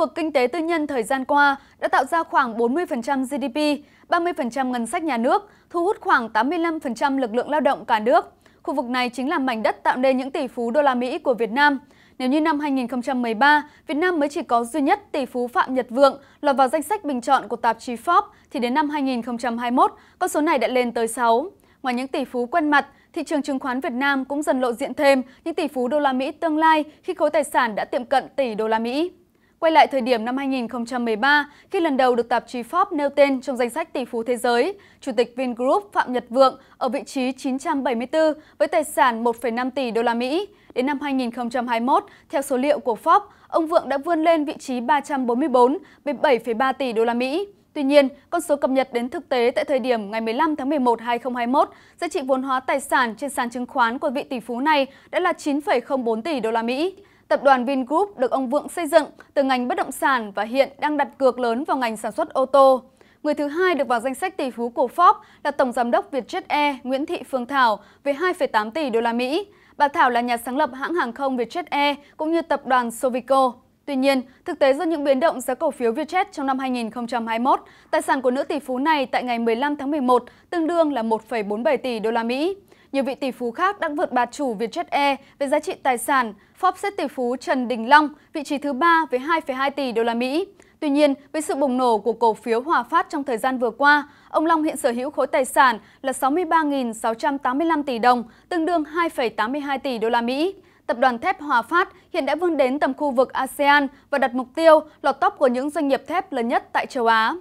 vực kinh tế tư nhân thời gian qua đã tạo ra khoảng 40% GDP, 30% ngân sách nhà nước, thu hút khoảng 85% lực lượng lao động cả nước. Khu vực này chính là mảnh đất tạo nên những tỷ phú đô la Mỹ của Việt Nam. Nếu như năm 2013, Việt Nam mới chỉ có duy nhất tỷ phú Phạm Nhật Vượng lọt vào danh sách bình chọn của tạp chí Forbes, thì đến năm 2021, con số này đã lên tới 6. Ngoài những tỷ phú quen mặt, thị trường chứng khoán Việt Nam cũng dần lộ diện thêm những tỷ phú đô la Mỹ tương lai khi khối tài sản đã tiệm cận tỷ đô la Mỹ. Quay lại thời điểm năm 2013, khi lần đầu được tạp chí Forbes nêu tên trong danh sách tỷ phú thế giới, Chủ tịch Vingroup Phạm Nhật Vượng ở vị trí 974 với tài sản 1,5 tỷ đô la Mỹ. Đến năm 2021, theo số liệu của Forbes, ông Vượng đã vươn lên vị trí 344 với 7,3 tỷ đô la Mỹ. Tuy nhiên, con số cập nhật đến thực tế tại thời điểm ngày 15 tháng 11 2021, giá trị vốn hóa tài sản trên sàn chứng khoán của vị tỷ phú này đã là 9,04 tỷ đô la Mỹ. Tập đoàn Vingroup được ông Vượng xây dựng từ ngành bất động sản và hiện đang đặt cược lớn vào ngành sản xuất ô tô. Người thứ hai được vào danh sách tỷ phú của Forbes là Tổng Giám đốc Vietjet Air Nguyễn Thị Phương Thảo với 2,8 tỷ đô la Mỹ. Bà Thảo là nhà sáng lập hãng hàng không Vietjet Air cũng như tập đoàn Sovico. Tuy nhiên, thực tế do những biến động giá cổ phiếu Vietjet trong năm 2021, tài sản của nữ tỷ phú này tại ngày 15 tháng 11 tương đương là 1,47 tỷ đô la Mỹ. Nhiều vị tỷ phú khác đang vượt bà chủ Vietjet Air về giá trị tài sản. Forbes xếp tỷ phú Trần Đình Long vị trí thứ ba với 2,2 tỷ đô la Mỹ. Tuy nhiên, với sự bùng nổ của cổ phiếu Hòa Phát trong thời gian vừa qua, ông Long hiện sở hữu khối tài sản là 63.685 tỷ đồng, tương đương 2,82 tỷ đô la Mỹ. Tập đoàn thép Hòa Phát hiện đã vươn đến tầm khu vực ASEAN và đặt mục tiêu lọt top của những doanh nghiệp thép lớn nhất tại châu Á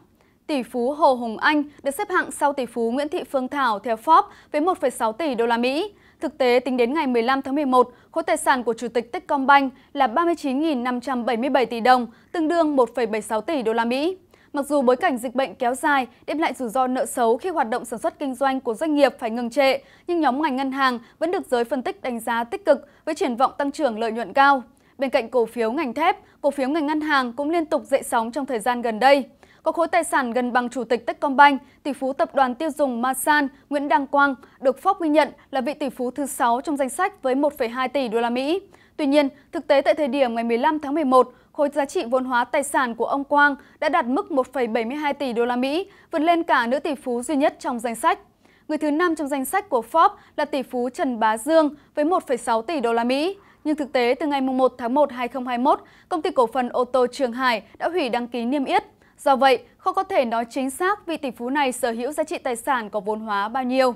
tỷ phú Hồ Hùng Anh được xếp hạng sau tỷ phú Nguyễn Thị Phương Thảo theo Forbes với 1,6 tỷ đô la Mỹ. Thực tế tính đến ngày 15 tháng 11, khối tài sản của chủ tịch Techcombank là 39.577 tỷ đồng, tương đương 1,76 tỷ đô la Mỹ. Mặc dù bối cảnh dịch bệnh kéo dài đem lại rủi ro nợ xấu khi hoạt động sản xuất kinh doanh của doanh nghiệp phải ngừng trệ, nhưng nhóm ngành ngân hàng vẫn được giới phân tích đánh giá tích cực với triển vọng tăng trưởng lợi nhuận cao. Bên cạnh cổ phiếu ngành thép, cổ phiếu ngành ngân hàng cũng liên tục dậy sóng trong thời gian gần đây có khối tài sản gần bằng chủ tịch Techcombank, tỷ phú tập đoàn tiêu dùng Masan Nguyễn Đăng Quang được Forbes ghi nhận là vị tỷ phú thứ 6 trong danh sách với 1,2 tỷ đô la Mỹ. Tuy nhiên, thực tế tại thời điểm ngày 15 tháng 11, khối giá trị vốn hóa tài sản của ông Quang đã đạt mức 1,72 tỷ đô la Mỹ, vượt lên cả nữ tỷ phú duy nhất trong danh sách. Người thứ năm trong danh sách của Forbes là tỷ phú Trần Bá Dương với 1,6 tỷ đô la Mỹ. Nhưng thực tế, từ ngày 1 tháng 1 2021, công ty cổ phần ô tô Trường Hải đã hủy đăng ký niêm yết. Do vậy, không có thể nói chính xác vị tỷ phú này sở hữu giá trị tài sản có vốn hóa bao nhiêu.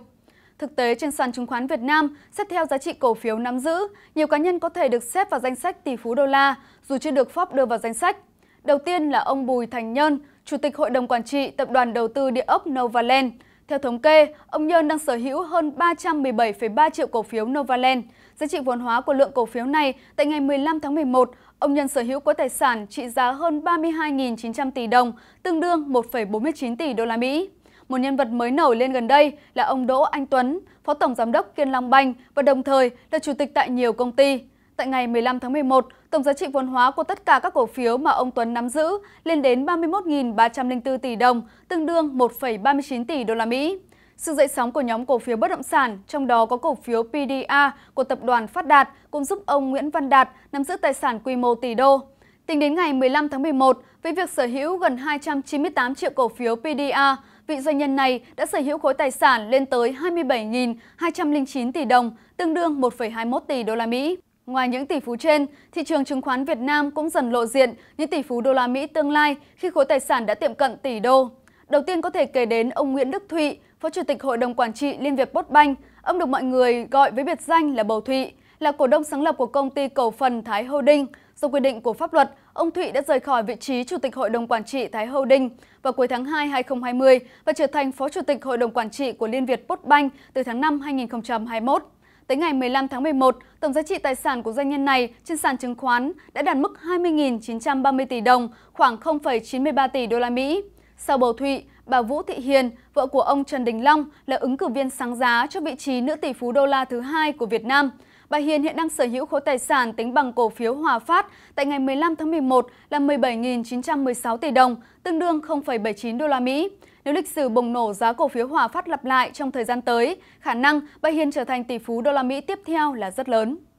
Thực tế trên sàn chứng khoán Việt Nam, xét theo giá trị cổ phiếu nắm giữ, nhiều cá nhân có thể được xếp vào danh sách tỷ phú đô la dù chưa được pháp đưa vào danh sách. Đầu tiên là ông Bùi Thành Nhân, Chủ tịch Hội đồng Quản trị Tập đoàn Đầu tư Địa ốc Novaland. Theo thống kê, ông Nhân đang sở hữu hơn 317,3 triệu cổ phiếu Novaland, Giá trị vốn hóa của lượng cổ phiếu này tại ngày 15 tháng 11, ông Nhân sở hữu có tài sản trị giá hơn 32.900 tỷ đồng, tương đương 1,49 tỷ đô la Mỹ. Một nhân vật mới nổi lên gần đây là ông Đỗ Anh Tuấn, Phó Tổng Giám đốc Kiên Long Banh và đồng thời là chủ tịch tại nhiều công ty. Tại ngày 15 tháng 11, tổng giá trị vốn hóa của tất cả các cổ phiếu mà ông Tuấn nắm giữ lên đến 31.304 tỷ đồng, tương đương 1,39 tỷ đô la Mỹ. Sự dậy sóng của nhóm cổ phiếu bất động sản, trong đó có cổ phiếu PDA của tập đoàn Phát Đạt, cũng giúp ông Nguyễn Văn Đạt nắm giữ tài sản quy mô tỷ đô. Tính đến ngày 15 tháng 11, với việc sở hữu gần 298 triệu cổ phiếu PDA, vị doanh nhân này đã sở hữu khối tài sản lên tới 27.209 tỷ đồng, tương đương 1,21 tỷ đô la Mỹ. Ngoài những tỷ phú trên, thị trường chứng khoán Việt Nam cũng dần lộ diện những tỷ phú đô la Mỹ tương lai khi khối tài sản đã tiệm cận tỷ đô. Đầu tiên có thể kể đến ông Nguyễn Đức Thụy, Phó Chủ tịch Hội đồng Quản trị Liên Việt Bốt Banh, ông được mọi người gọi với biệt danh là Bầu Thụy, là cổ đông sáng lập của công ty cổ phần Thái Holding. Do quy định của pháp luật, ông Thụy đã rời khỏi vị trí Chủ tịch Hội đồng Quản trị Thái Holding vào cuối tháng 2 2020 và trở thành Phó Chủ tịch Hội đồng Quản trị của Liên Việt Bốt Banh từ tháng 5 2021. Tới ngày 15 tháng 11, tổng giá trị tài sản của doanh nhân này trên sàn chứng khoán đã đạt mức 20.930 tỷ đồng, khoảng 0,93 tỷ đô la Mỹ. Sau bầu Thụy, bà Vũ Thị Hiền, vợ của ông Trần Đình Long là ứng cử viên sáng giá cho vị trí nữ tỷ phú đô la thứ hai của Việt Nam. Bà Hiền hiện đang sở hữu khối tài sản tính bằng cổ phiếu Hòa Phát tại ngày 15 tháng 11 là 17.916 tỷ đồng, tương đương 0,79 đô la Mỹ. Nếu lịch sử bùng nổ giá cổ phiếu Hòa Phát lặp lại trong thời gian tới, khả năng bà Hiền trở thành tỷ phú đô la Mỹ tiếp theo là rất lớn.